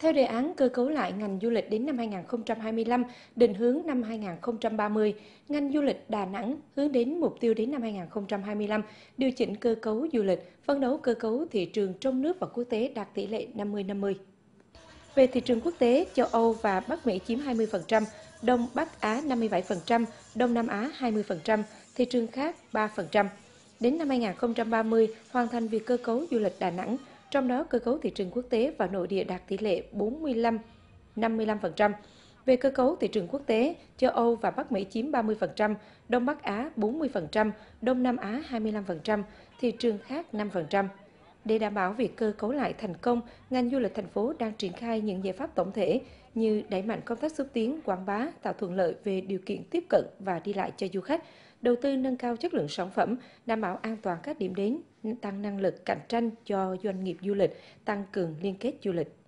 Theo đề án cơ cấu lại ngành du lịch đến năm 2025, định hướng năm 2030, ngành du lịch Đà Nẵng hướng đến mục tiêu đến năm 2025, điều chỉnh cơ cấu du lịch, phân đấu cơ cấu thị trường trong nước và quốc tế đạt tỷ lệ 50-50. Về thị trường quốc tế, châu Âu và Bắc Mỹ chiếm 20%, Đông Bắc Á 57%, Đông Nam Á 20%, thị trường khác 3%. Đến năm 2030, hoàn thành việc cơ cấu du lịch Đà Nẵng – trong đó cơ cấu thị trường quốc tế và nội địa đạt tỷ lệ 45, 55%. Về cơ cấu thị trường quốc tế, châu Âu và Bắc Mỹ chiếm 30%, Đông Bắc Á 40%, Đông Nam Á 25%, thị trường khác 5%. Để đảm bảo việc cơ cấu lại thành công, ngành du lịch thành phố đang triển khai những giải pháp tổng thể như đẩy mạnh công tác xúc tiến, quảng bá, tạo thuận lợi về điều kiện tiếp cận và đi lại cho du khách, đầu tư nâng cao chất lượng sản phẩm, đảm bảo an toàn các điểm đến, tăng năng lực cạnh tranh cho doanh nghiệp du lịch, tăng cường liên kết du lịch.